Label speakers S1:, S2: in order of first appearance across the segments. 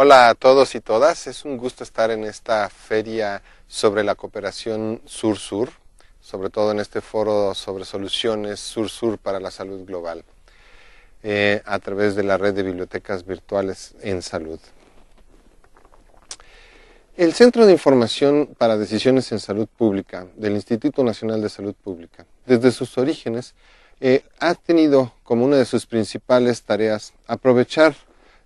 S1: Hola a todos y todas, es un gusto estar en esta feria sobre la cooperación sur-sur, sobre todo en este foro sobre soluciones sur-sur para la salud global, eh, a través de la red de bibliotecas virtuales en salud. El Centro de Información para Decisiones en Salud Pública del Instituto Nacional de Salud Pública, desde sus orígenes, eh, ha tenido como una de sus principales tareas aprovechar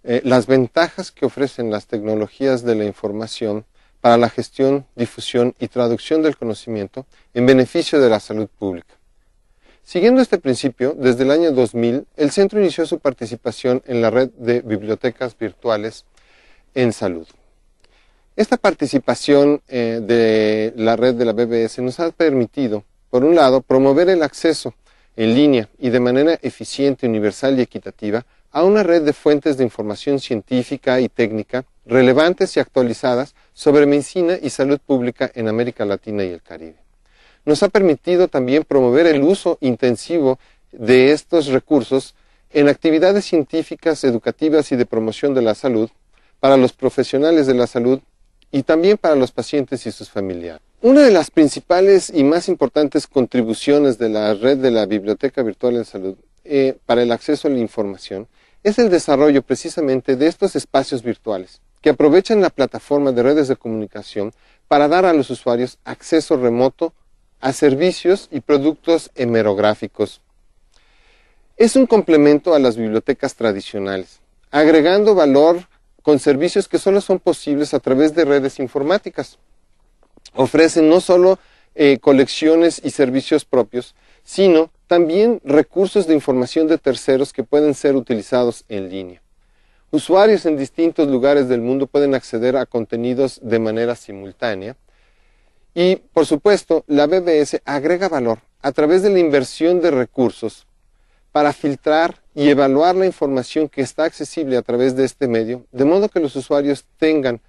S1: eh, las ventajas que ofrecen las tecnologías de la información para la gestión, difusión y traducción del conocimiento en beneficio de la salud pública. Siguiendo este principio, desde el año 2000, el centro inició su participación en la red de bibliotecas virtuales en salud. Esta participación eh, de la red de la BBS nos ha permitido, por un lado, promover el acceso en línea y de manera eficiente, universal y equitativa a una red de fuentes de información científica y técnica relevantes y actualizadas sobre medicina y salud pública en América Latina y el Caribe. Nos ha permitido también promover el uso intensivo de estos recursos en actividades científicas, educativas y de promoción de la salud para los profesionales de la salud y también para los pacientes y sus familiares. Una de las principales y más importantes contribuciones de la red de la Biblioteca Virtual en Salud eh, para el acceso a la información es el desarrollo precisamente de estos espacios virtuales, que aprovechan la plataforma de redes de comunicación para dar a los usuarios acceso remoto a servicios y productos hemerográficos. Es un complemento a las bibliotecas tradicionales, agregando valor con servicios que solo son posibles a través de redes informáticas. Ofrecen no solo eh, colecciones y servicios propios, sino también recursos de información de terceros que pueden ser utilizados en línea. Usuarios en distintos lugares del mundo pueden acceder a contenidos de manera simultánea. Y, por supuesto, la BBS agrega valor a través de la inversión de recursos para filtrar y evaluar la información que está accesible a través de este medio, de modo que los usuarios tengan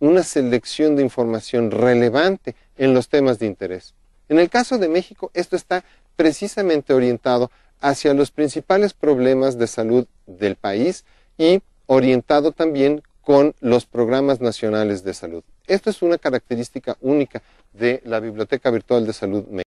S1: una selección de información relevante en los temas de interés. En el caso de México, esto está precisamente orientado hacia los principales problemas de salud del país y orientado también con los programas nacionales de salud. Esto es una característica única de la Biblioteca Virtual de Salud México.